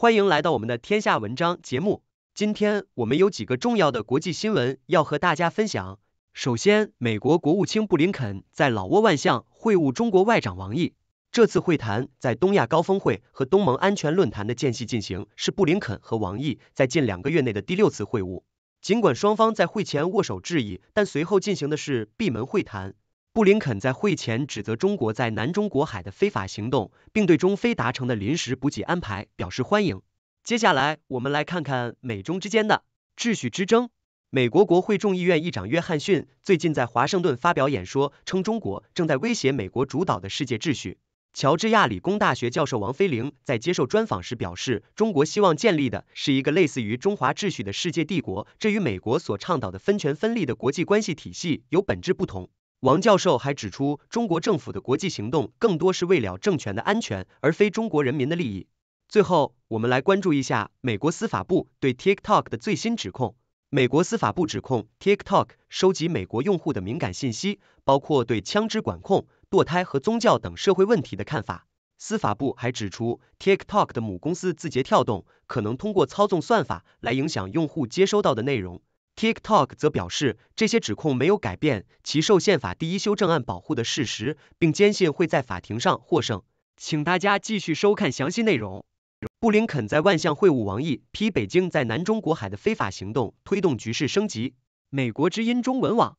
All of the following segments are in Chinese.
欢迎来到我们的天下文章节目。今天我们有几个重要的国际新闻要和大家分享。首先，美国国务卿布林肯在老挝万象会晤中国外长王毅。这次会谈在东亚高峰会和东盟安全论坛的间隙进行，是布林肯和王毅在近两个月内的第六次会晤。尽管双方在会前握手致意，但随后进行的是闭门会谈。布林肯在会前指责中国在南中国海的非法行动，并对中非达成的临时补给安排表示欢迎。接下来，我们来看看美中之间的秩序之争。美国国会众议院议长约翰逊最近在华盛顿发表演说，称中国正在威胁美国主导的世界秩序。乔治亚理工大学教授王飞玲在接受专访时表示，中国希望建立的是一个类似于中华秩序的世界帝国，这与美国所倡导的分权分立的国际关系体系有本质不同。王教授还指出，中国政府的国际行动更多是为了政权的安全，而非中国人民的利益。最后，我们来关注一下美国司法部对 TikTok 的最新指控。美国司法部指控 TikTok 收集美国用户的敏感信息，包括对枪支管控、堕胎和宗教等社会问题的看法。司法部还指出，TikTok 的母公司字节跳动可能通过操纵算法来影响用户接收到的内容。TikTok 则表示，这些指控没有改变其受宪法第一修正案保护的事实，并坚信会在法庭上获胜。请大家继续收看详细内容。布林肯在万象会晤王毅，批北京在南中国海的非法行动，推动局势升级。美国之音中文网。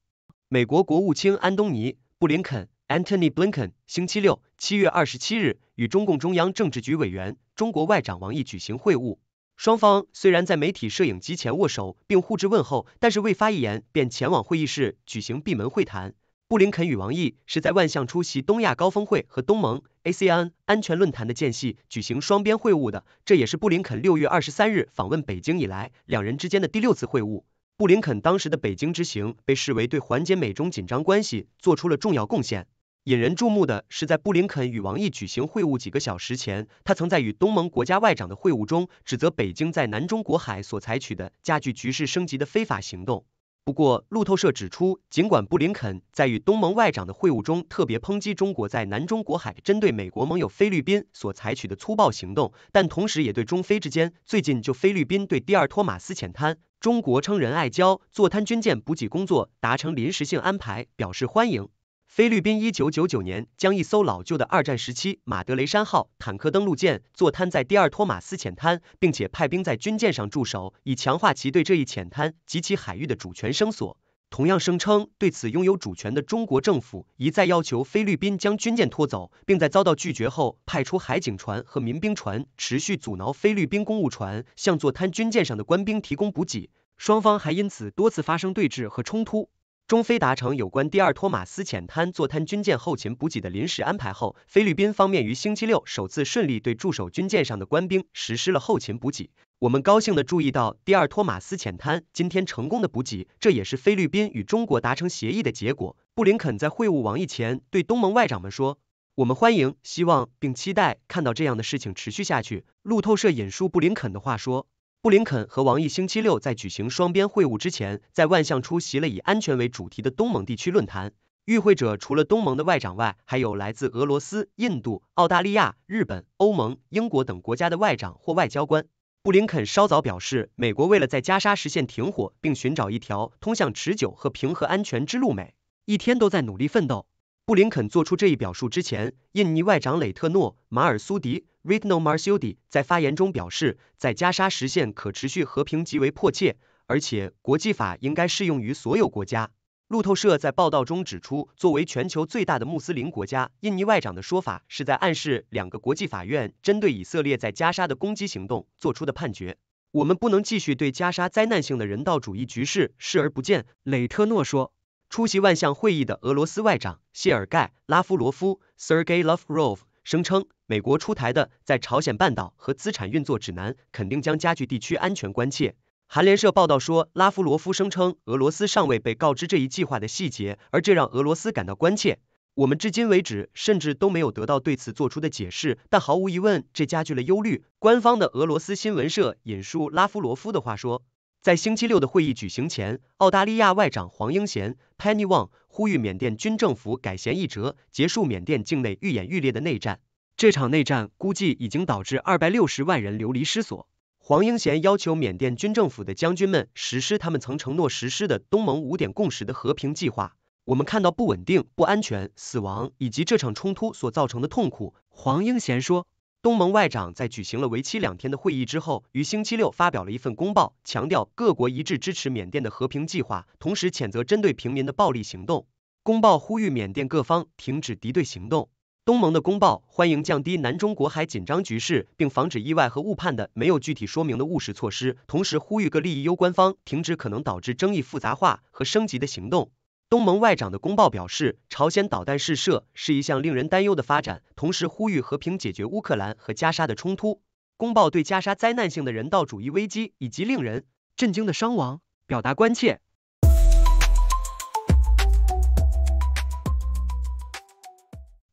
美国国务卿安东尼·布林肯 （Anthony Blinken） 星期六（七月二十七日）与中共中央政治局委员、中国外长王毅举行会晤。双方虽然在媒体摄影机前握手并互致问候，但是未发一言便前往会议室举行闭门会谈。布林肯与王毅是在万象出席东亚高峰会和东盟 A C N 安全论坛的间隙举行双边会晤的，这也是布林肯六月二十三日访问北京以来两人之间的第六次会晤。布林肯当时的北京之行被视为对缓解美中紧张关系做出了重要贡献。引人注目的是，在布林肯与王毅举行会晤几个小时前，他曾在与东盟国家外长的会晤中指责北京在南中国海所采取的加剧局势升级的非法行动。不过，路透社指出，尽管布林肯在与东盟外长的会晤中特别抨击中国在南中国海针对美国盟友菲律宾所采取的粗暴行动，但同时也对中菲之间最近就菲律宾对第二托马斯浅滩、中国称仁爱礁坐滩军舰补给工作达成临时性安排表示欢迎。菲律宾一九九九年将一艘老旧的二战时期马德雷山号坦克登陆舰坐滩在第二托马斯浅滩，并且派兵在军舰上驻守，以强化其对这一浅滩及其海域的主权声索。同样声称对此拥有主权的中国政府一再要求菲律宾将军舰拖走，并在遭到拒绝后派出海警船和民兵船持续阻挠菲律宾公务船向坐滩军舰上的官兵提供补给。双方还因此多次发生对峙和冲突。中非达成有关第二托马斯浅滩坐滩军舰后勤补给的临时安排后，菲律宾方面于星期六首次顺利对驻守军舰上的官兵实施了后勤补给。我们高兴地注意到第二托马斯浅滩今天成功的补给，这也是菲律宾与中国达成协议的结果。布林肯在会晤王毅前对东盟外长们说：“我们欢迎、希望并期待看到这样的事情持续下去。”路透社引述布林肯的话说。布林肯和王毅星期六在举行双边会晤之前，在万象出席了以安全为主题的东盟地区论坛。与会者除了东盟的外长外，还有来自俄罗斯、印度、澳大利亚、日本、欧盟、英国等国家的外长或外交官。布林肯稍早表示，美国为了在加沙实现停火，并寻找一条通向持久和平和安全之路，每一天都在努力奋斗。布林肯做出这一表述之前，印尼外长雷特诺·马尔苏迪。r i Marsudi 在发言中表示，在加沙实现可持续和平极为迫切，而且国际法应该适用于所有国家。路透社在报道中指出，作为全球最大的穆斯林国家，印尼外长的说法是在暗示两个国际法院针对以色列在加沙的攻击行动做出的判决。我们不能继续对加沙灾难性的人道主义局势视而不见，雷特诺说。出席万象会议的俄罗斯外长谢尔盖·拉夫罗夫 （Sergey Lavrov）。声称，美国出台的在朝鲜半岛和资产运作指南肯定将加剧地区安全关切。韩联社报道说，拉夫罗夫声称，俄罗斯尚未被告知这一计划的细节，而这让俄罗斯感到关切。我们至今为止甚至都没有得到对此做出的解释，但毫无疑问，这加剧了忧虑。官方的俄罗斯新闻社引述拉夫罗夫的话说。在星期六的会议举行前，澳大利亚外长黄英贤 Penny Wong 呼吁缅甸军政府改弦易辙，结束缅甸境内愈演愈烈的内战。这场内战估计已经导致二百六十万人流离失所。黄英贤要求缅甸军政府的将军们实施他们曾承诺实施的东盟五点共识的和平计划。我们看到不稳定、不安全、死亡以及这场冲突所造成的痛苦，黄英贤说。东盟外长在举行了为期两天的会议之后，于星期六发表了一份公报，强调各国一致支持缅甸的和平计划，同时谴责针对平民的暴力行动。公报呼吁缅甸各方停止敌对行动。东盟的公报欢迎降低南中国海紧张局势，并防止意外和误判的没有具体说明的务实措施，同时呼吁各利益攸关方停止可能导致争议复杂化和升级的行动。东盟外长的公报表示，朝鲜导弹试射是一项令人担忧的发展，同时呼吁和平解决乌克兰和加沙的冲突。公报对加沙灾难性的人道主义危机以及令人震惊的伤亡表达关切。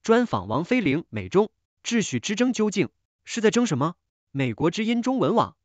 专访王菲玲：美中秩序之争究竟是在争什么？美国之音中文网。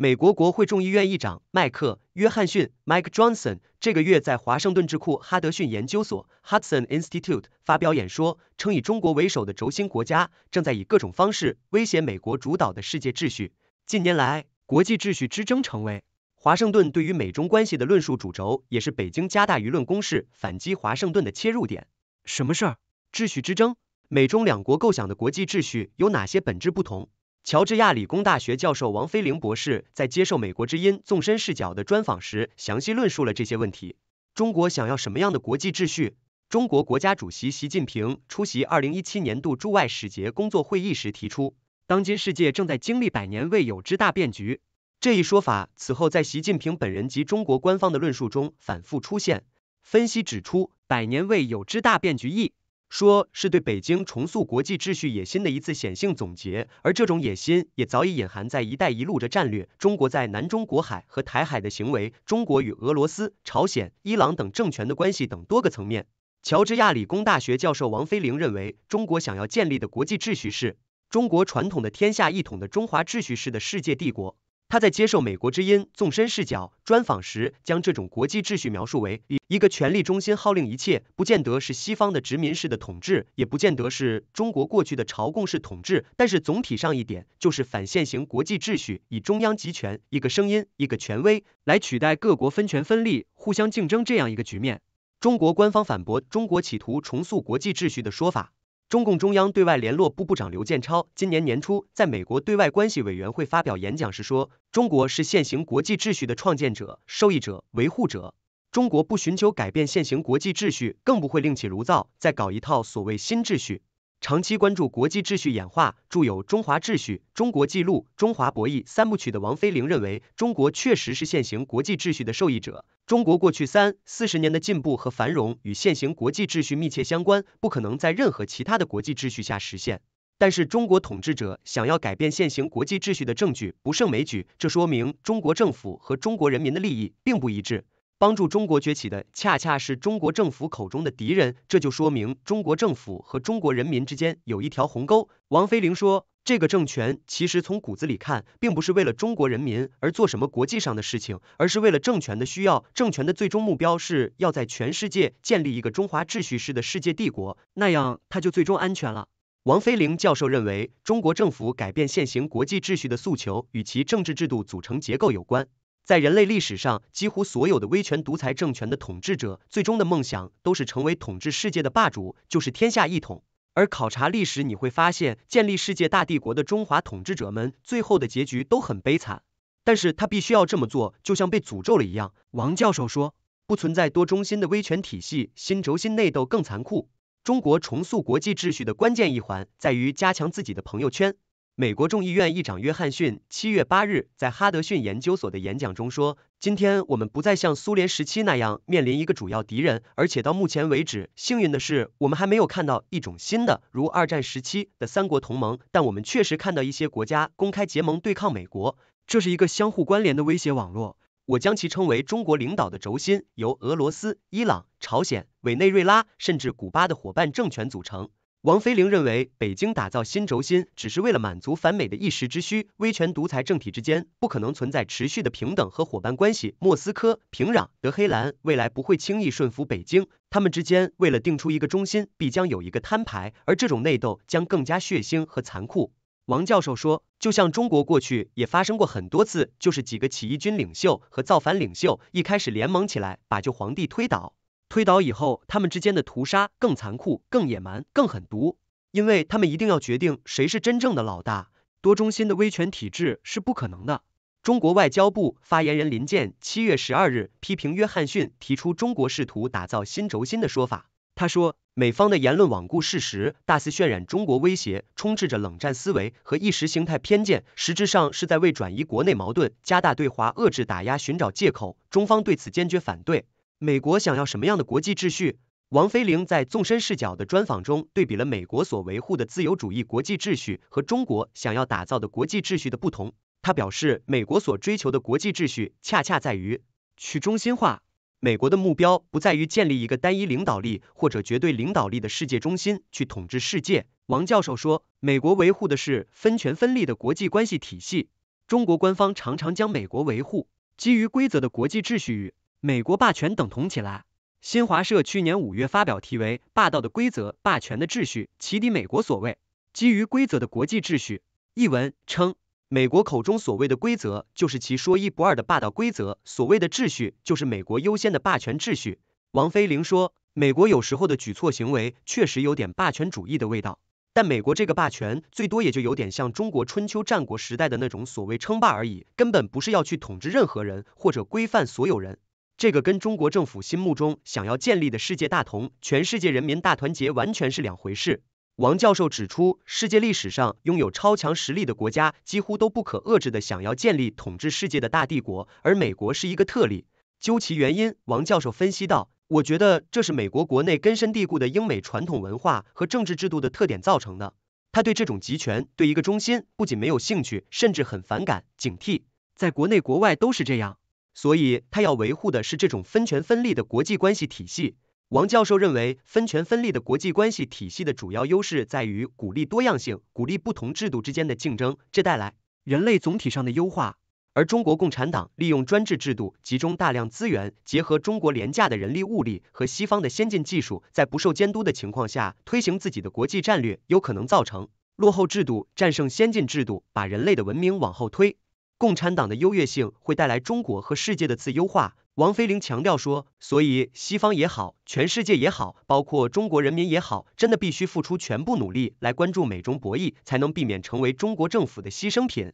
美国国会众议院议长迈克·约翰逊 （Mike Johnson） 这个月在华盛顿智库哈德逊研究所 （Hudson Institute） 发表演说，称以中国为首的轴心国家正在以各种方式威胁美国主导的世界秩序。近年来，国际秩序之争成为华盛顿对于美中关系的论述主轴，也是北京加大舆论攻势反击华盛顿的切入点。什么事儿？秩序之争？美中两国构想的国际秩序有哪些本质不同？乔治亚理工大学教授王飞凌博士在接受美国之音纵深视角的专访时，详细论述了这些问题。中国想要什么样的国际秩序？中国国家主席习近平出席二零一七年度驻外使节工作会议时提出，当今世界正在经历百年未有之大变局。这一说法此后在习近平本人及中国官方的论述中反复出现。分析指出，百年未有之大变局意。说是对北京重塑国际秩序野心的一次显性总结，而这种野心也早已隐含在“一带一路”的战略、中国在南中国海和台海的行为、中国与俄罗斯、朝鲜、伊朗等政权的关系等多个层面。乔治亚理工大学教授王飞玲认为，中国想要建立的国际秩序是中国传统的天下一统的中华秩序式的世界帝国。他在接受美国之音纵深视角专访时，将这种国际秩序描述为一个权力中心号令一切，不见得是西方的殖民式的统治，也不见得是中国过去的朝贡式统治，但是总体上一点就是反现行国际秩序，以中央集权一个声音一个权威来取代各国分权分立互相竞争这样一个局面。中国官方反驳中国企图重塑国际秩序的说法。中共中央对外联络部部长刘建超今年年初在美国对外关系委员会发表演讲时说：“中国是现行国际秩序的创建者、受益者、维护者。中国不寻求改变现行国际秩序，更不会另起炉灶，再搞一套所谓新秩序。”长期关注国际秩序演化、著有《中华秩序》《中国记录》《中华博弈》三部曲的王飞玲认为，中国确实是现行国际秩序的受益者。中国过去三四十年的进步和繁荣与现行国际秩序密切相关，不可能在任何其他的国际秩序下实现。但是，中国统治者想要改变现行国际秩序的证据不胜枚举，这说明中国政府和中国人民的利益并不一致。帮助中国崛起的恰恰是中国政府口中的敌人，这就说明中国政府和中国人民之间有一条鸿沟。王飞玲说，这个政权其实从骨子里看，并不是为了中国人民而做什么国际上的事情，而是为了政权的需要。政权的最终目标是要在全世界建立一个中华秩序式的世界帝国，那样他就最终安全了。王飞玲教授认为，中国政府改变现行国际秩序的诉求与其政治制度组成结构有关。在人类历史上，几乎所有的威权独裁政权的统治者，最终的梦想都是成为统治世界的霸主，就是天下一统。而考察历史，你会发现，建立世界大帝国的中华统治者们，最后的结局都很悲惨。但是他必须要这么做，就像被诅咒了一样。王教授说，不存在多中心的威权体系，新轴心内斗更残酷。中国重塑国际秩序的关键一环，在于加强自己的朋友圈。美国众议院议长约翰逊七月八日在哈德逊研究所的演讲中说：“今天我们不再像苏联时期那样面临一个主要敌人，而且到目前为止，幸运的是，我们还没有看到一种新的，如二战时期的三国同盟。但我们确实看到一些国家公开结盟对抗美国，这是一个相互关联的威胁网络。我将其称为中国领导的轴心，由俄罗斯、伊朗、朝鲜、委内瑞拉甚至古巴的伙伴政权组成。”王菲玲认为，北京打造新轴心只是为了满足反美的一时之需，威权独裁政体之间不可能存在持续的平等和伙伴关系。莫斯科、平壤、德黑兰未来不会轻易顺服北京，他们之间为了定出一个中心，必将有一个摊牌，而这种内斗将更加血腥和残酷。王教授说，就像中国过去也发生过很多次，就是几个起义军领袖和造反领袖一开始联盟起来，把旧皇帝推倒。推倒以后，他们之间的屠杀更残酷、更野蛮、更狠毒，因为他们一定要决定谁是真正的老大。多中心的威权体制是不可能的。中国外交部发言人林健七月十二日批评约翰逊提出中国试图打造新轴心的说法。他说，美方的言论罔顾事实，大肆渲染中国威胁，充斥着冷战思维和意识形态偏见，实质上是在为转移国内矛盾、加大对华遏制打压寻找借口。中方对此坚决反对。美国想要什么样的国际秩序？王菲玲在纵深视角的专访中对比了美国所维护的自由主义国际秩序和中国想要打造的国际秩序的不同。她表示，美国所追求的国际秩序恰恰在于去中心化。美国的目标不在于建立一个单一领导力或者绝对领导力的世界中心去统治世界。王教授说，美国维护的是分权分立的国际关系体系。中国官方常常将美国维护基于规则的国际秩序与美国霸权等同起来。新华社去年五月发表题为《霸道的规则，霸权的秩序》，启迪美国所谓基于规则的国际秩序。译文称，美国口中所谓的规则，就是其说一不二的霸道规则；所谓的秩序，就是美国优先的霸权秩序。王菲玲说，美国有时候的举措行为确实有点霸权主义的味道，但美国这个霸权最多也就有点像中国春秋战国时代的那种所谓称霸而已，根本不是要去统治任何人或者规范所有人。这个跟中国政府心目中想要建立的世界大同、全世界人民大团结完全是两回事。王教授指出，世界历史上拥有超强实力的国家几乎都不可遏制的想要建立统治世界的大帝国，而美国是一个特例。究其原因，王教授分析道：“我觉得这是美国国内根深蒂固的英美传统文化和政治制度的特点造成的。”他对这种集权、对一个中心不仅没有兴趣，甚至很反感、警惕，在国内国外都是这样。所以，他要维护的是这种分权分立的国际关系体系。王教授认为，分权分立的国际关系体系的主要优势在于鼓励多样性，鼓励不同制度之间的竞争，这带来人类总体上的优化。而中国共产党利用专制制度集中大量资源，结合中国廉价的人力物力和西方的先进技术，在不受监督的情况下推行自己的国际战略，有可能造成落后制度战胜先进制度，把人类的文明往后推。共产党的优越性会带来中国和世界的自优化，王飞玲强调说，所以西方也好，全世界也好，包括中国人民也好，真的必须付出全部努力来关注美中博弈，才能避免成为中国政府的牺牲品。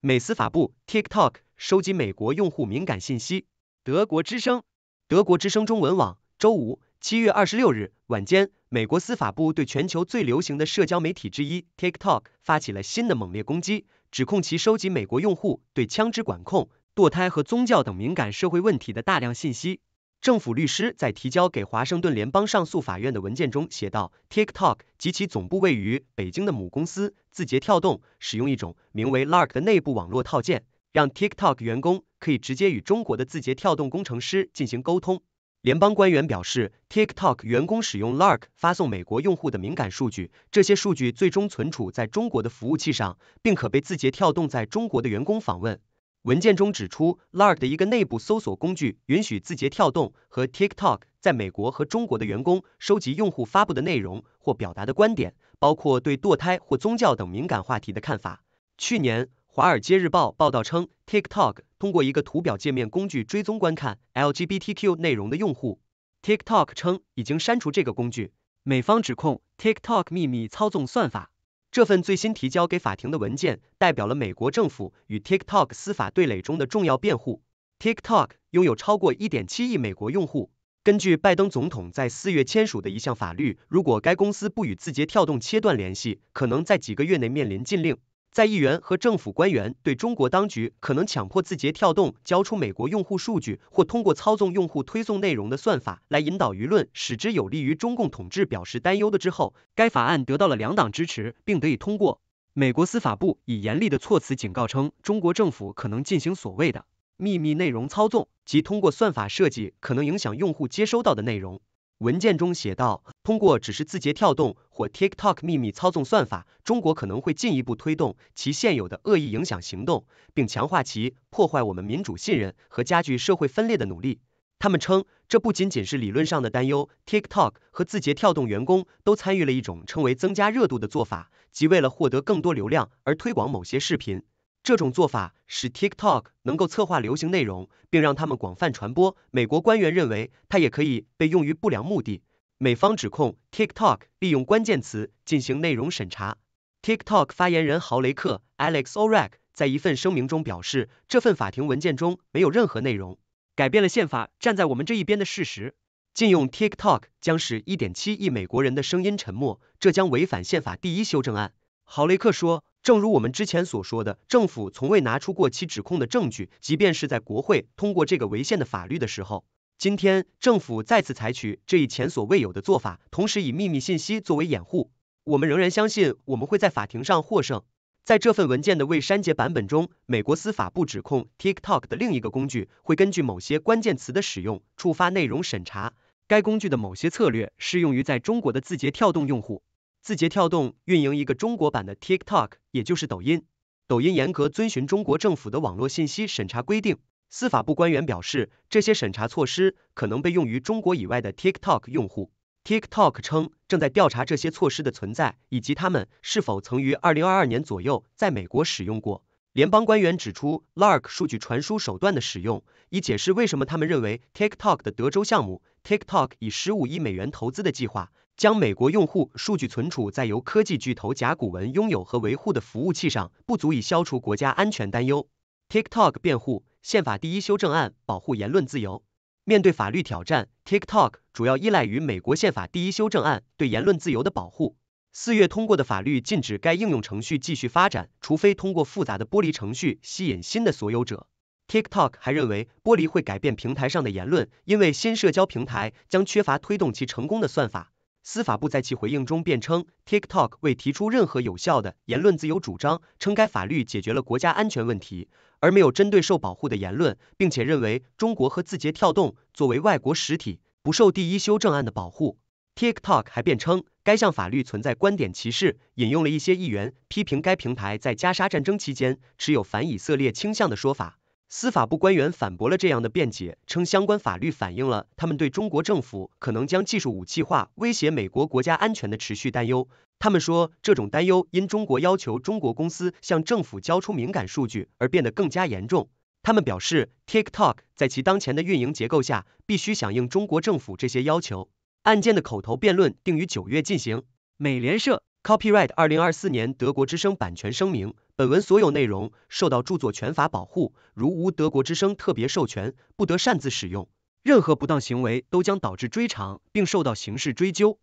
美司法部 TikTok 收集美国用户敏感信息。德国之声，德国之声中文网，周五，七月二十六日晚间。美国司法部对全球最流行的社交媒体之一 TikTok 发起了新的猛烈攻击，指控其收集美国用户对枪支管控、堕胎和宗教等敏感社会问题的大量信息。政府律师在提交给华盛顿联邦上诉法院的文件中写道，TikTok 及其总部位于北京的母公司字节跳动使用一种名为 Lark 的内部网络套件，让 TikTok 员工可以直接与中国的字节跳动工程师进行沟通。联邦官员表示，TikTok 员工使用 Lark 发送美国用户的敏感数据，这些数据最终存储在中国的服务器上，并可被字节跳动在中国的员工访问。文件中指出，Lark 的一个内部搜索工具允许字节跳动和 TikTok 在美国和中国的员工收集用户发布的内容或表达的观点，包括对堕胎或宗教等敏感话题的看法。去年。《华尔街日报》报道称，TikTok 通过一个图表界面工具追踪观看 LGBTQ 内容的用户。TikTok 称已经删除这个工具。美方指控 TikTok 秘密操纵算法。这份最新提交给法庭的文件代表了美国政府与 TikTok 司法对垒中的重要辩护。TikTok 拥有超过一点七亿美国用户。根据拜登总统在四月签署的一项法律，如果该公司不与字节跳动切断联系，可能在几个月内面临禁令。在议员和政府官员对中国当局可能强迫字节跳动交出美国用户数据，或通过操纵用户推送内容的算法来引导舆论，使之有利于中共统治表示担忧的之后，该法案得到了两党支持，并得以通过。美国司法部以严厉的措辞警告称，中国政府可能进行所谓的秘密内容操纵，即通过算法设计可能影响用户接收到的内容。文件中写道。通过只是字节跳动或 TikTok 秘密操纵算法，中国可能会进一步推动其现有的恶意影响行动，并强化其破坏我们民主信任和加剧社会分裂的努力。他们称，这不仅仅是理论上的担忧。TikTok 和字节跳动员工都参与了一种称为“增加热度”的做法，即为了获得更多流量而推广某些视频。这种做法使 TikTok 能够策划流行内容，并让它们广泛传播。美国官员认为，它也可以被用于不良目的。美方指控 TikTok 利用关键词进行内容审查。TikTok 发言人豪雷克 Alex o r a e k 在一份声明中表示，这份法庭文件中没有任何内容改变了宪法站在我们这一边的事实。禁用 TikTok 将使1.7亿美国人的声音沉默，这将违反宪法第一修正案。豪雷克说，正如我们之前所说的，政府从未拿出过其指控的证据，即便是在国会通过这个违宪的法律的时候。今天，政府再次采取这一前所未有的做法，同时以秘密信息作为掩护。我们仍然相信，我们会在法庭上获胜。在这份文件的未删节版本中，美国司法部指控 TikTok 的另一个工具会根据某些关键词的使用触发内容审查。该工具的某些策略适用于在中国的字节跳动用户。字节跳动运营一个中国版的 TikTok，也就是抖音。抖音严格遵循中国政府的网络信息审查规定。司法部官员表示，这些审查措施可能被用于中国以外的 TikTok 用户。TikTok 称正在调查这些措施的存在，以及他们是否曾于二零二二年左右在美国使用过。联邦官员指出，Lark 数据传输手段的使用，以解释为什么他们认为 TikTok 的德州项目 TikTok 以十五亿美元投资的计划，将美国用户数据存储在由科技巨头甲骨文拥有和维护的服务器上，不足以消除国家安全担忧。TikTok 辩护。宪法第一修正案保护言论自由。面对法律挑战，TikTok 主要依赖于美国宪法第一修正案对言论自由的保护。四月通过的法律禁止该应用程序继续发展，除非通过复杂的剥离程序吸引新的所有者。TikTok 还认为，剥离会改变平台上的言论，因为新社交平台将缺乏推动其成功的算法。司法部在其回应中辩称，TikTok 未提出任何有效的言论自由主张，称该法律解决了国家安全问题，而没有针对受保护的言论，并且认为中国和字节跳动作为外国实体不受第一修正案的保护。TikTok 还辩称，该项法律存在观点歧视，引用了一些议员批评该平台在加沙战争期间持有反以色列倾向的说法。司法部官员反驳了这样的辩解，称相关法律反映了他们对中国政府可能将技术武器化、威胁美国国家安全的持续担忧。他们说，这种担忧因中国要求中国公司向政府交出敏感数据而变得更加严重。他们表示，TikTok 在其当前的运营结构下必须响应中国政府这些要求。案件的口头辩论定于九月进行。美联社。Copyright 二零二四年德国之声版权声明：本文所有内容受到著作权法保护，如无德国之声特别授权，不得擅自使用。任何不当行为都将导致追偿并受到刑事追究。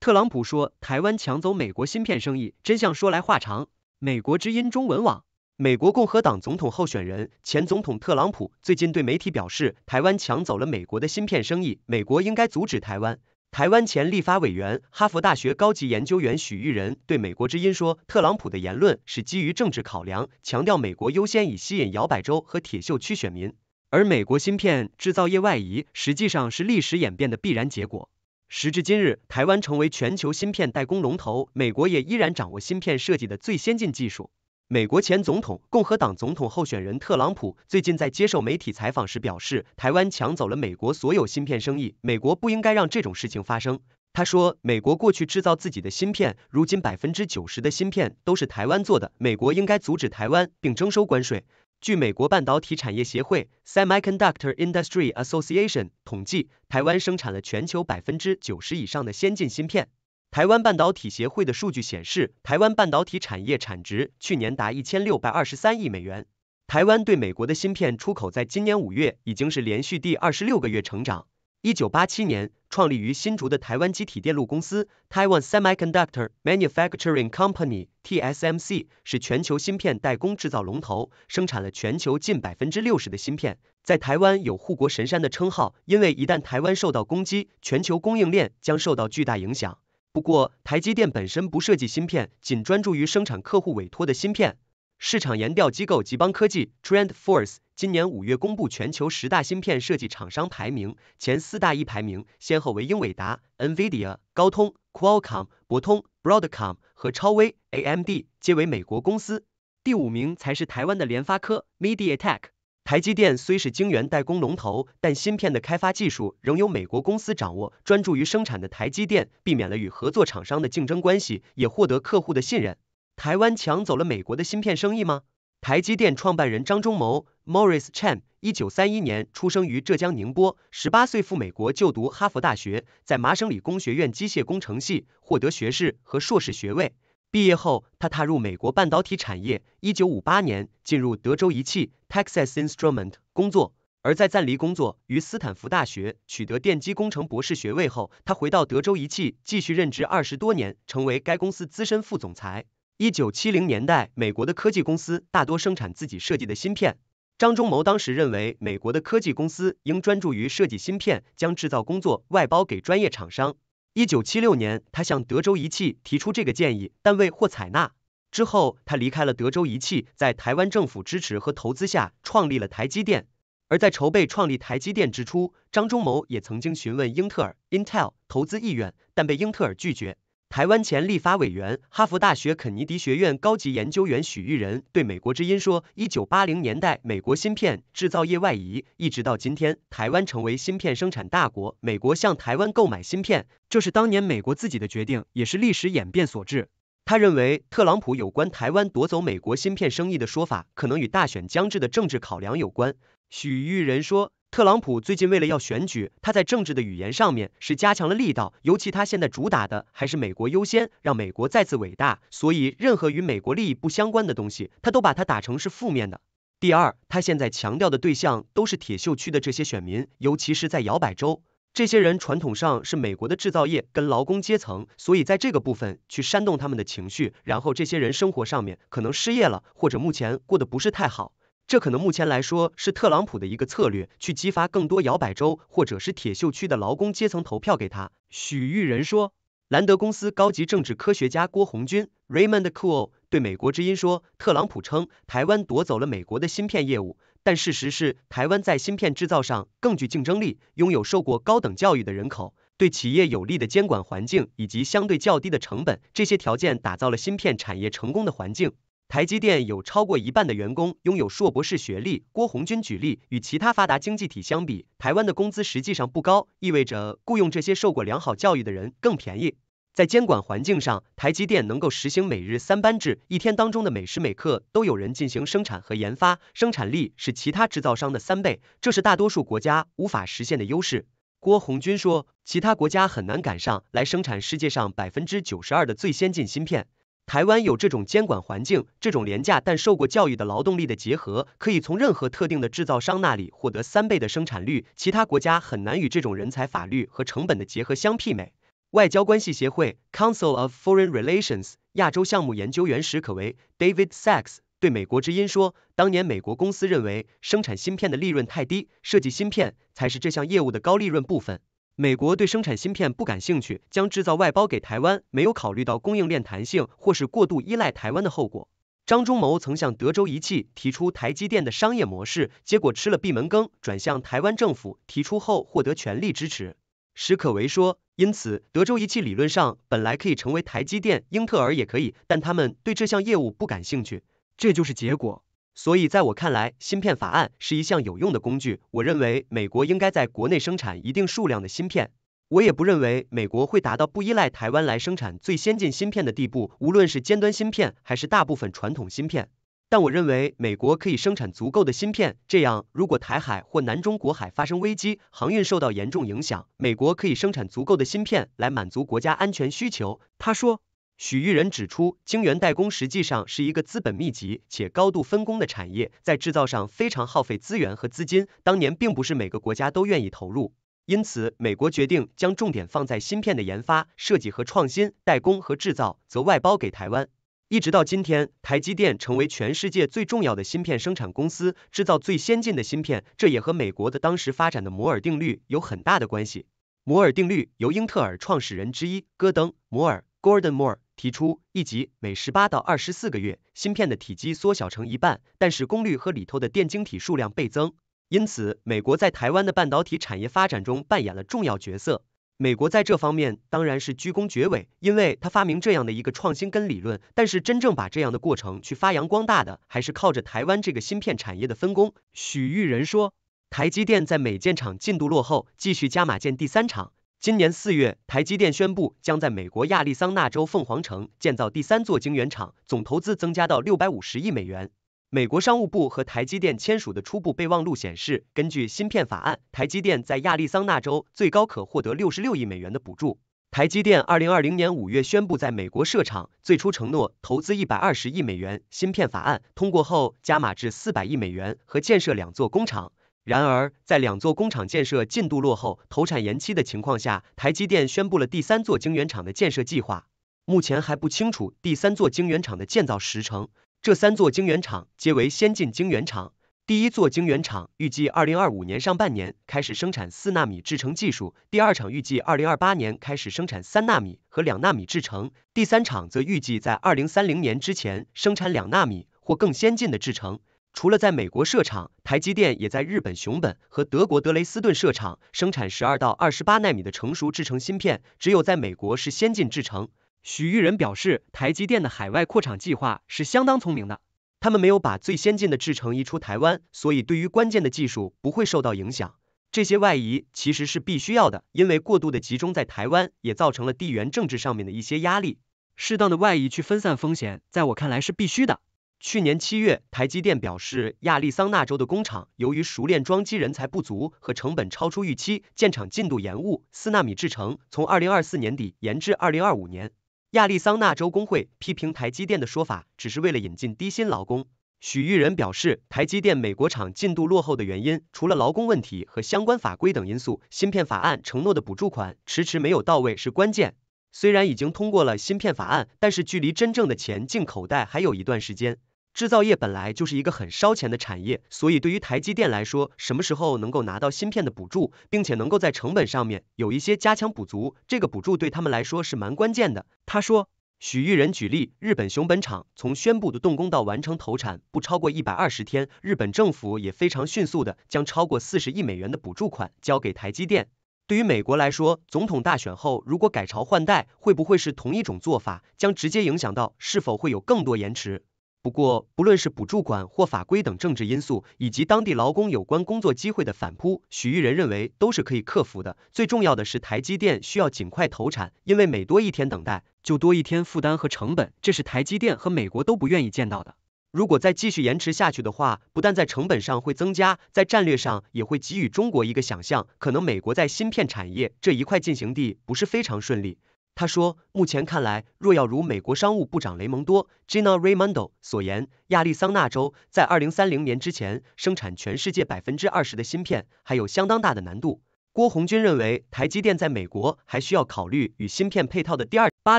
特朗普说：“台湾抢走美国芯片生意，真相说来话长。”美国之音中文网。美国共和党总统候选人、前总统特朗普最近对媒体表示，台湾抢走了美国的芯片生意，美国应该阻止台湾。台湾前立法委员、哈佛大学高级研究员许玉仁对《美国之音》说，特朗普的言论是基于政治考量，强调美国优先以吸引摇摆州和铁锈区选民。而美国芯片制造业外移实际上是历史演变的必然结果。时至今日，台湾成为全球芯片代工龙头，美国也依然掌握芯片设计的最先进技术。美国前总统、共和党总统候选人特朗普最近在接受媒体采访时表示，台湾抢走了美国所有芯片生意，美国不应该让这种事情发生。他说，美国过去制造自己的芯片，如今百分之九十的芯片都是台湾做的，美国应该阻止台湾并征收关税。据美国半导体产业协会 （Semiconductor Industry Association） 统计，台湾生产了全球百分之九十以上的先进芯片。台湾半导体协会的数据显示，台湾半导体产业产值去年达一千六百二十三亿美元。台湾对美国的芯片出口在今年五月已经是连续第二十六个月成长。一九八七年创立于新竹的台湾机体电路公司 Taiwan Semiconductor Manufacturing Company (TSMC) 是全球芯片代工制造龙头，生产了全球近百分之六十的芯片，在台湾有“护国神山”的称号，因为一旦台湾受到攻击，全球供应链将受到巨大影响。不过，台积电本身不设计芯片，仅专注于生产客户委托的芯片。市场研调机构吉邦科技 （TrendForce） 今年五月公布全球十大芯片设计厂商排名，前四大一排名先后为英伟达 （Nvidia）、高通 （Qualcomm）、博通 （Broadcom） 和超威 （AMD），皆为美国公司。第五名才是台湾的联发科 （MediaTek）。台积电虽是晶圆代工龙头，但芯片的开发技术仍由美国公司掌握。专注于生产的台积电，避免了与合作厂商的竞争关系，也获得客户的信任。台湾抢走了美国的芯片生意吗？台积电创办人张忠谋 （Morris c h a n 一九三一年出生于浙江宁波，十八岁赴美国就读哈佛大学，在麻省理工学院机械工程系获得学士和硕士学位。毕业后，他踏入美国半导体产业。一九五八年进入德州仪器 （Texas Instrument） 工作，而在暂离工作于斯坦福大学取得电机工程博士学位后，他回到德州仪器继续任职二十多年，成为该公司资深副总裁。一九七零年代，美国的科技公司大多生产自己设计的芯片。张忠谋当时认为，美国的科技公司应专注于设计芯片，将制造工作外包给专业厂商。一九七六年，他向德州仪器提出这个建议，但未获采纳。之后，他离开了德州仪器，在台湾政府支持和投资下，创立了台积电。而在筹备创立台积电之初，张忠谋也曾经询问英特尔 （Intel） 投资意愿，但被英特尔拒绝。台湾前立法委员、哈佛大学肯尼迪学院高级研究员许玉仁对《美国之音》说：“一九八零年代，美国芯片制造业外移，一直到今天，台湾成为芯片生产大国。美国向台湾购买芯片，这是当年美国自己的决定，也是历史演变所致。”他认为，特朗普有关台湾夺走美国芯片生意的说法，可能与大选将至的政治考量有关。许玉仁说。特朗普最近为了要选举，他在政治的语言上面是加强了力道，尤其他现在主打的还是美国优先，让美国再次伟大，所以任何与美国利益不相关的东西，他都把它打成是负面的。第二，他现在强调的对象都是铁锈区的这些选民，尤其是在摇摆州，这些人传统上是美国的制造业跟劳工阶层，所以在这个部分去煽动他们的情绪，然后这些人生活上面可能失业了，或者目前过得不是太好。这可能目前来说是特朗普的一个策略，去激发更多摇摆州或者是铁锈区的劳工阶层投票给他。许玉仁说，兰德公司高级政治科学家郭红军 Raymond Cool 对美国之音说，特朗普称台湾夺走了美国的芯片业务，但事实是台湾在芯片制造上更具竞争力，拥有受过高等教育的人口，对企业有利的监管环境以及相对较低的成本，这些条件打造了芯片产业成功的环境。台积电有超过一半的员工拥有硕博士学历。郭红军举例，与其他发达经济体相比，台湾的工资实际上不高，意味着雇佣这些受过良好教育的人更便宜。在监管环境上，台积电能够实行每日三班制，一天当中的每时每刻都有人进行生产和研发，生产力是其他制造商的三倍，这是大多数国家无法实现的优势。郭红军说，其他国家很难赶上来生产世界上百分之九十二的最先进芯片。台湾有这种监管环境，这种廉价但受过教育的劳动力的结合，可以从任何特定的制造商那里获得三倍的生产率。其他国家很难与这种人才、法律和成本的结合相媲美。外交关系协会 （Council of Foreign Relations） 亚洲项目研究员史可为 （David Sachs） 对《美国之音》说：“当年美国公司认为生产芯片的利润太低，设计芯片才是这项业务的高利润部分。”美国对生产芯片不感兴趣，将制造外包给台湾，没有考虑到供应链弹性或是过度依赖台湾的后果。张忠谋曾向德州仪器提出台积电的商业模式，结果吃了闭门羹，转向台湾政府提出后获得全力支持。史可为说，因此德州仪器理论上本来可以成为台积电，英特尔也可以，但他们对这项业务不感兴趣，这就是结果。所以，在我看来，芯片法案是一项有用的工具。我认为美国应该在国内生产一定数量的芯片。我也不认为美国会达到不依赖台湾来生产最先进芯片的地步，无论是尖端芯片还是大部分传统芯片。但我认为美国可以生产足够的芯片，这样如果台海或南中国海发生危机，航运受到严重影响，美国可以生产足够的芯片来满足国家安全需求。他说。许玉仁指出，晶圆代工实际上是一个资本密集且高度分工的产业，在制造上非常耗费资源和资金。当年并不是每个国家都愿意投入，因此美国决定将重点放在芯片的研发、设计和创新，代工和制造则外包给台湾。一直到今天，台积电成为全世界最重要的芯片生产公司，制造最先进的芯片。这也和美国的当时发展的摩尔定律有很大的关系。摩尔定律由英特尔创始人之一戈登·摩尔 （Gordon Moore） 提出，一级每十八到二十四个月，芯片的体积缩小成一半，但是功率和里头的电晶体数量倍增。因此，美国在台湾的半导体产业发展中扮演了重要角色。美国在这方面当然是居功厥伟，因为他发明这样的一个创新跟理论，但是真正把这样的过程去发扬光大的，还是靠着台湾这个芯片产业的分工。许玉仁说，台积电在美建厂进度落后，继续加码建第三厂。今年四月，台积电宣布将在美国亚利桑那州凤凰城建造第三座晶圆厂，总投资增加到六百五十亿美元。美国商务部和台积电签署的初步备忘录显示，根据芯片法案，台积电在亚利桑那州最高可获得六十六亿美元的补助。台积电二零二零年五月宣布在美国设厂，最初承诺投资一百二十亿美元，芯片法案通过后加码至四百亿美元，和建设两座工厂。然而，在两座工厂建设进度落后、投产延期的情况下，台积电宣布了第三座晶圆厂的建设计划。目前还不清楚第三座晶圆厂的建造时程。这三座晶圆厂皆为先进晶圆厂。第一座晶圆厂预计二零二五年上半年开始生产四纳米制程技术，第二厂预计二零二八年开始生产三纳米和两纳米制程，第三厂则预计在二零三零年之前生产两纳米或更先进的制程。除了在美国设厂，台积电也在日本熊本和德国德雷斯顿设厂，生产十二到二十八纳米的成熟制程芯片，只有在美国是先进制程。许玉仁表示，台积电的海外扩厂计划是相当聪明的，他们没有把最先进的制程移出台湾，所以对于关键的技术不会受到影响。这些外移其实是必须要的，因为过度的集中在台湾也造成了地缘政治上面的一些压力，适当的外移去分散风险，在我看来是必须的。去年七月，台积电表示，亚利桑那州的工厂由于熟练装机人才不足和成本超出预期，建厂进度延误。四纳米制程从二零二四年底延至二零二五年。亚利桑那州工会批评台积电的说法，只是为了引进低薪劳工。许玉仁表示，台积电美国厂进度落后的原因，除了劳工问题和相关法规等因素，芯片法案承诺的补助款迟迟没有到位是关键。虽然已经通过了芯片法案，但是距离真正的钱进口袋还有一段时间。制造业本来就是一个很烧钱的产业，所以对于台积电来说，什么时候能够拿到芯片的补助，并且能够在成本上面有一些加强补足，这个补助对他们来说是蛮关键的。他说，许玉仁举例，日本熊本厂从宣布的动工到完成投产不超过一百二十天，日本政府也非常迅速的将超过四十亿美元的补助款交给台积电。对于美国来说，总统大选后如果改朝换代，会不会是同一种做法，将直接影响到是否会有更多延迟？不过，不论是补助款或法规等政治因素，以及当地劳工有关工作机会的反扑，许玉仁认为都是可以克服的。最重要的是，台积电需要尽快投产，因为每多一天等待，就多一天负担和成本，这是台积电和美国都不愿意见到的。如果再继续延迟下去的话，不但在成本上会增加，在战略上也会给予中国一个想象，可能美国在芯片产业这一块进行地不是非常顺利。他说，目前看来，若要如美国商务部长雷蒙多 （Gina Raimondo） 所言，亚利桑那州在二零三零年之前生产全世界百分之二十的芯片，还有相当大的难度。郭红军认为，台积电在美国还需要考虑与芯片配套的第二。巴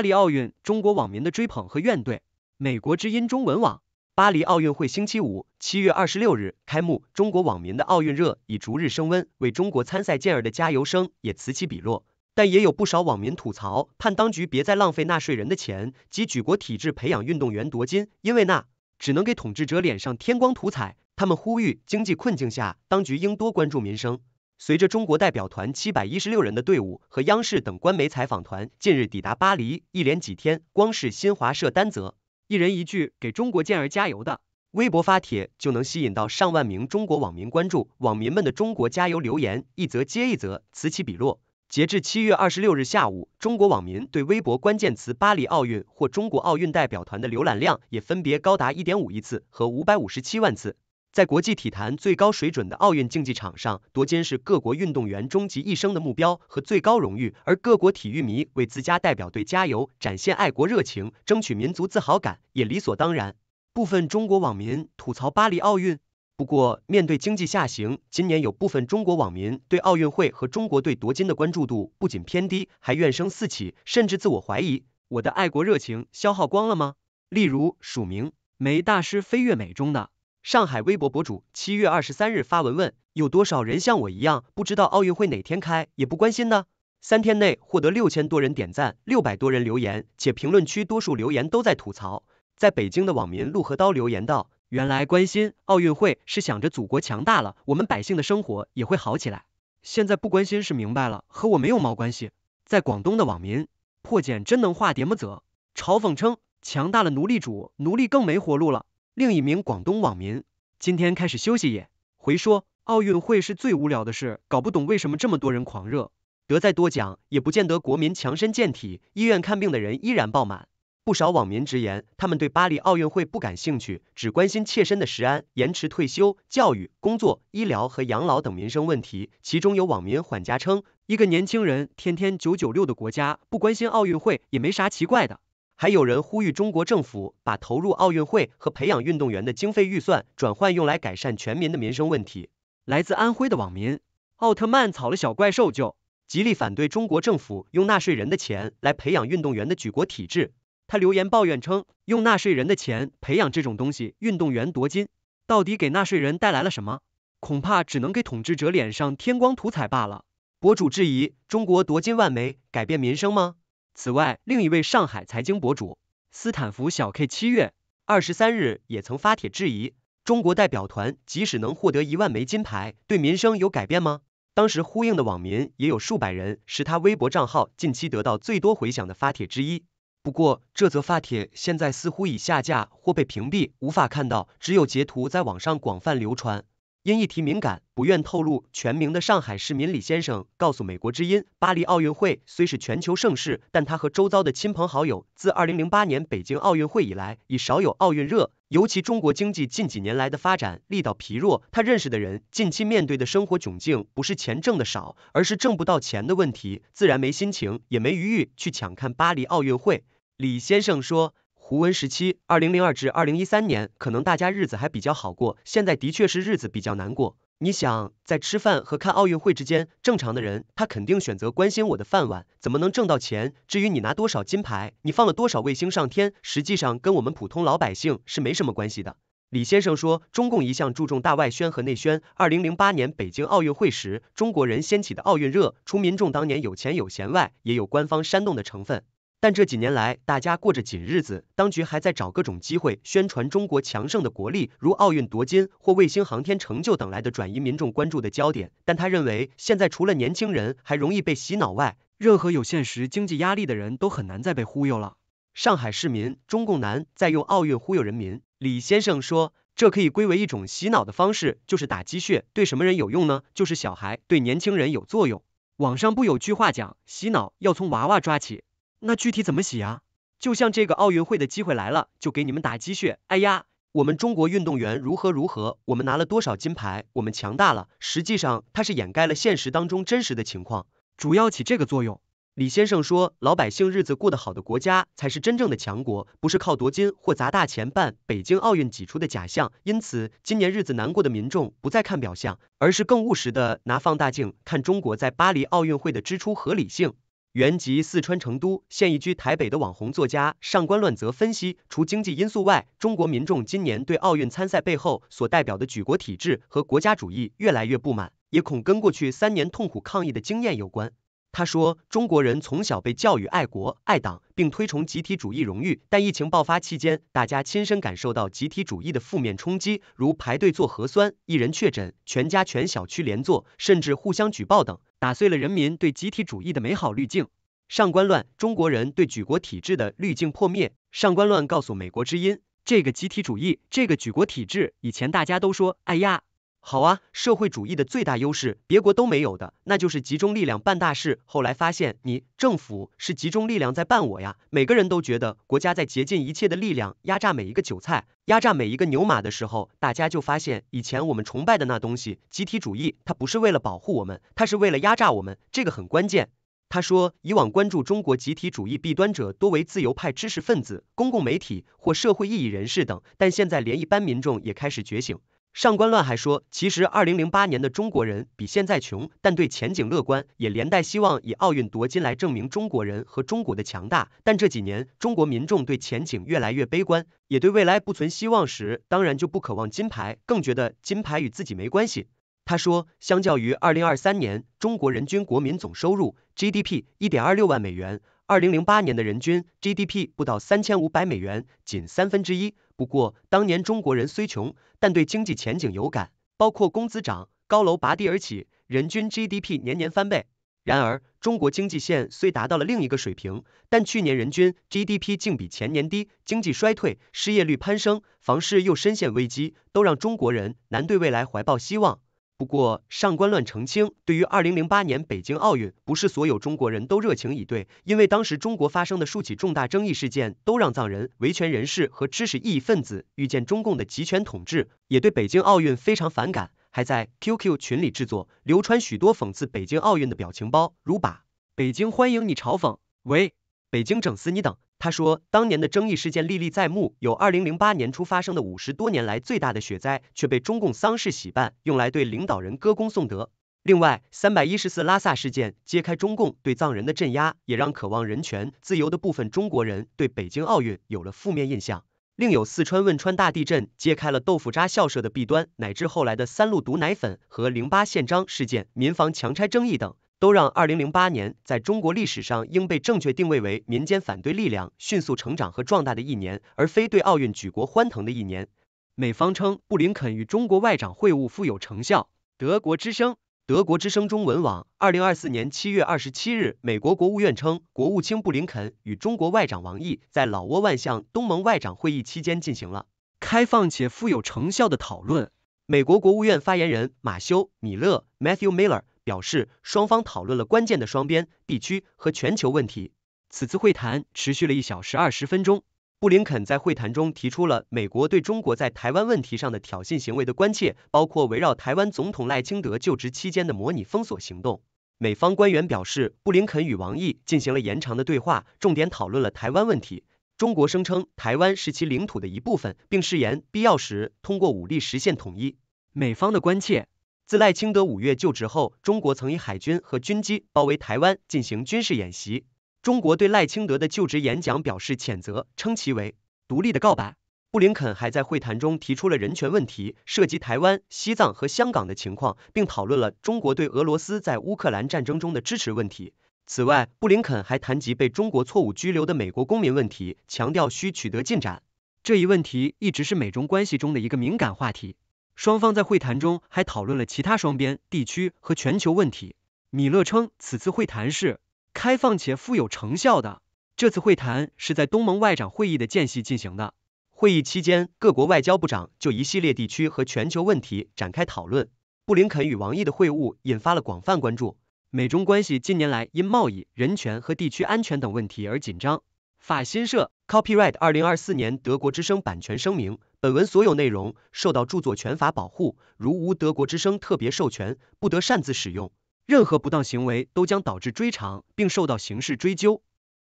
黎奥运，中国网民的追捧和怨怼。美国之音中文网。巴黎奥运会星期五七月二十六日开幕，中国网民的奥运热已逐日升温，为中国参赛健儿的加油声也此起彼落。但也有不少网民吐槽，盼当局别再浪费纳税人的钱及举国体制培养运动员夺金，因为那只能给统治者脸上添光涂彩。他们呼吁，经济困境下，当局应多关注民生。随着中国代表团七百一十六人的队伍和央视等官媒采访团近日抵达巴黎，一连几天，光是新华社单责一人一句给中国健儿加油的微博发帖，就能吸引到上万名中国网民关注。网民们的“中国加油”留言，一则接一则，此起彼落。截至七月二十六日下午，中国网民对微博关键词“巴黎奥运”或“中国奥运代表团”的浏览量也分别高达一点五亿次和五百五十七万次。在国际体坛最高水准的奥运竞技场上，夺金是各国运动员终极一生的目标和最高荣誉，而各国体育迷为自家代表队加油、展现爱国热情、争取民族自豪感也理所当然。部分中国网民吐槽巴黎奥运。不过，面对经济下行，今年有部分中国网民对奥运会和中国队夺金的关注度不仅偏低，还怨声四起，甚至自我怀疑：我的爱国热情消耗光了吗？例如，署名“梅大师飞跃美中”的上海微博博主七月二十三日发文问：有多少人像我一样，不知道奥运会哪天开，也不关心呢？三天内获得六千多人点赞，六百多人留言，且评论区多数留言都在吐槽。在北京的网民陆河刀留言道。原来关心奥运会是想着祖国强大了，我们百姓的生活也会好起来。现在不关心是明白了，和我没有毛关系。在广东的网民破茧真能化蝶么？则嘲讽称，强大了奴隶主，奴隶更没活路了。另一名广东网民今天开始休息也回说，奥运会是最无聊的事，搞不懂为什么这么多人狂热。得再多奖也不见得国民强身健体，医院看病的人依然爆满。不少网民直言，他们对巴黎奥运会不感兴趣，只关心切身的食安、延迟退休、教育、工作、医疗和养老等民生问题。其中有网民缓家称：“一个年轻人天天九九六的国家，不关心奥运会也没啥奇怪的。”还有人呼吁中国政府把投入奥运会和培养运动员的经费预算转换用来改善全民的民生问题。来自安徽的网民“奥特曼草了小怪兽”就极力反对中国政府用纳税人的钱来培养运动员的举国体制。他留言抱怨称，用纳税人的钱培养这种东西，运动员夺金，到底给纳税人带来了什么？恐怕只能给统治者脸上添光涂彩罢了。博主质疑：中国夺金万枚，改变民生吗？此外，另一位上海财经博主斯坦福小 K 七月二十三日也曾发帖质疑：中国代表团即使能获得一万枚金牌，对民生有改变吗？当时呼应的网民也有数百人，是他微博账号近期得到最多回响的发帖之一。不过，这则发帖现在似乎已下架或被屏蔽，无法看到。只有截图在网上广泛流传。因议题敏感，不愿透露全名的上海市民李先生告诉美国之音，巴黎奥运会虽是全球盛事，但他和周遭的亲朋好友自二零零八年北京奥运会以来已少有奥运热。尤其中国经济近几年来的发展力道疲弱，他认识的人近期面对的生活窘境不是钱挣的少，而是挣不到钱的问题，自然没心情也没余裕去抢看巴黎奥运会。李先生说，胡文时期（二零零二至二零一三年）可能大家日子还比较好过，现在的确是日子比较难过。你想，在吃饭和看奥运会之间，正常的人他肯定选择关心我的饭碗，怎么能挣到钱？至于你拿多少金牌，你放了多少卫星上天，实际上跟我们普通老百姓是没什么关系的。李先生说，中共一向注重大外宣和内宣。二零零八年北京奥运会时，中国人掀起的奥运热，除民众当年有钱有闲外，也有官方煽动的成分。但这几年来，大家过着紧日子，当局还在找各种机会宣传中国强盛的国力，如奥运夺金或卫星航天成就等来的转移民众关注的焦点。但他认为，现在除了年轻人还容易被洗脑外，任何有现实经济压力的人都很难再被忽悠了。上海市民中共男在用奥运忽悠人民，李先生说，这可以归为一种洗脑的方式，就是打鸡血，对什么人有用呢？就是小孩，对年轻人有作用。网上不有句话讲，洗脑要从娃娃抓起。那具体怎么洗呀？就像这个奥运会的机会来了，就给你们打鸡血。哎呀，我们中国运动员如何如何，我们拿了多少金牌，我们强大了。实际上它是掩盖了现实当中真实的情况，主要起这个作用。李先生说，老百姓日子过得好的国家才是真正的强国，不是靠夺金或砸大钱办北京奥运挤出的假象。因此，今年日子难过的民众不再看表象，而是更务实的拿放大镜看中国在巴黎奥运会的支出合理性。原籍四川成都、现移居台北的网红作家上官乱泽分析，除经济因素外，中国民众今年对奥运参赛背后所代表的举国体制和国家主义越来越不满，也恐跟过去三年痛苦抗疫的经验有关。他说，中国人从小被教育爱国、爱党，并推崇集体主义荣誉。但疫情爆发期间，大家亲身感受到集体主义的负面冲击，如排队做核酸、一人确诊全家全小区连坐，甚至互相举报等，打碎了人民对集体主义的美好滤镜。上官乱，中国人对举国体制的滤镜破灭。上官乱告诉美国之音，这个集体主义，这个举国体制，以前大家都说，哎呀。好啊，社会主义的最大优势，别国都没有的，那就是集中力量办大事。后来发现，你政府是集中力量在办我呀。每个人都觉得国家在竭尽一切的力量压榨每一个韭菜，压榨每一个牛马的时候，大家就发现，以前我们崇拜的那东西，集体主义，它不是为了保护我们，它是为了压榨我们，这个很关键。他说，以往关注中国集体主义弊端者多为自由派知识分子、公共媒体或社会意义人士等，但现在连一般民众也开始觉醒。上官乱还说，其实二零零八年的中国人比现在穷，但对前景乐观，也连带希望以奥运夺金来证明中国人和中国的强大。但这几年，中国民众对前景越来越悲观，也对未来不存希望时，当然就不渴望金牌，更觉得金牌与自己没关系。他说，相较于二零二三年，中国人均国民总收入 GDP 一点二六万美元。二零零八年的人均 GDP 不到三千五百美元，仅三分之一。不过，当年中国人虽穷，但对经济前景有感，包括工资涨、高楼拔地而起、人均 GDP 年年翻倍。然而，中国经济线虽达到了另一个水平，但去年人均 GDP 竟比前年低，经济衰退、失业率攀升、房市又深陷危机，都让中国人难对未来怀抱希望。不过，上官乱澄清，对于二零零八年北京奥运，不是所有中国人都热情以对，因为当时中国发生的数起重大争议事件，都让藏人、维权人士和知识意义分子遇见中共的集权统治，也对北京奥运非常反感，还在 QQ 群里制作、流传许多讽刺北京奥运的表情包，如把“北京欢迎你”嘲讽为“北京整死你”等。他说，当年的争议事件历历在目，有二零零八年初发生的五十多年来最大的雪灾，却被中共丧事喜办用来对领导人歌功颂德；另外，三百一十四拉萨事件揭开中共对藏人的镇压，也让渴望人权自由的部分中国人对北京奥运有了负面印象；另有四川汶川大地震揭开了豆腐渣校舍的弊端，乃至后来的三鹿毒奶粉和零八宪章事件、民房强拆争议等。都让2008年在中国历史上应被正确定位为民间反对力量迅速成长和壮大的一年，而非对奥运举国欢腾的一年。美方称，布林肯与中国外长会晤富有成效。德国之声，德国之声中文网，二零二四年七月二十七日，美国国务院称，国务卿布林肯与中国外长王毅在老挝万象东盟外长会议期间进行了开放且富有成效的讨论。美国国务院发言人马修·米勒 （Matthew Miller）。表示双方讨论了关键的双边、地区和全球问题。此次会谈持续了一小时二十分钟。布林肯在会谈中提出了美国对中国在台湾问题上的挑衅行为的关切，包括围绕台湾总统赖清德就职期间的模拟封锁行动。美方官员表示，布林肯与王毅进行了延长的对话，重点讨论了台湾问题。中国声称台湾是其领土的一部分，并誓言必要时通过武力实现统一。美方的关切。自赖清德五月就职后，中国曾以海军和军机包围台湾进行军事演习。中国对赖清德的就职演讲表示谴责，称其为“独立的告白”。布林肯还在会谈中提出了人权问题，涉及台湾、西藏和香港的情况，并讨论了中国对俄罗斯在乌克兰战争中的支持问题。此外，布林肯还谈及被中国错误拘留的美国公民问题，强调需取得进展。这一问题一直是美中关系中的一个敏感话题。双方在会谈中还讨论了其他双边、地区和全球问题。米勒称，此次会谈是开放且富有成效的。这次会谈是在东盟外长会议的间隙进行的。会议期间，各国外交部长就一系列地区和全球问题展开讨论。布林肯与王毅的会晤引发了广泛关注。美中关系近年来因贸易、人权和地区安全等问题而紧张。法新社，Copyright 二零二四年德国之声版权声明。本文所有内容受到著作权法保护，如无德国之声特别授权，不得擅自使用。任何不当行为都将导致追偿，并受到刑事追究。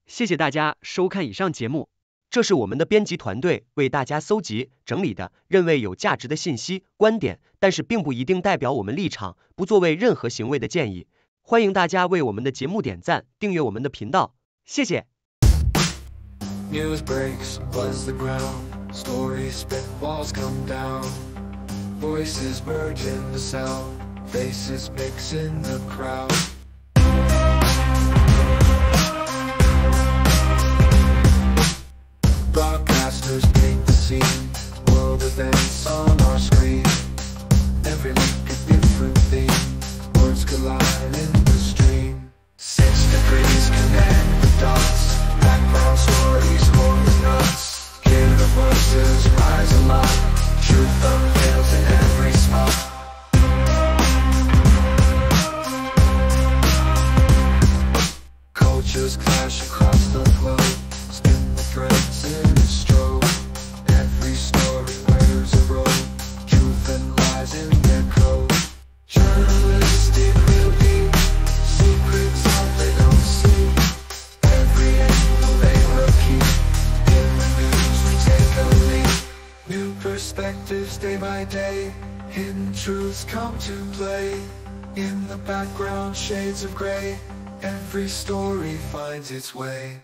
谢谢大家收看以上节目，这是我们的编辑团队为大家搜集整理的认为有价值的信息、观点，但是并不一定代表我们立场，不作为任何行为的建议。欢迎大家为我们的节目点赞、订阅我们的频道，谢谢。Stories spit, walls come down. Voices merge in the sound. Faces mix in the crowd. background shades of grey, every story finds its way.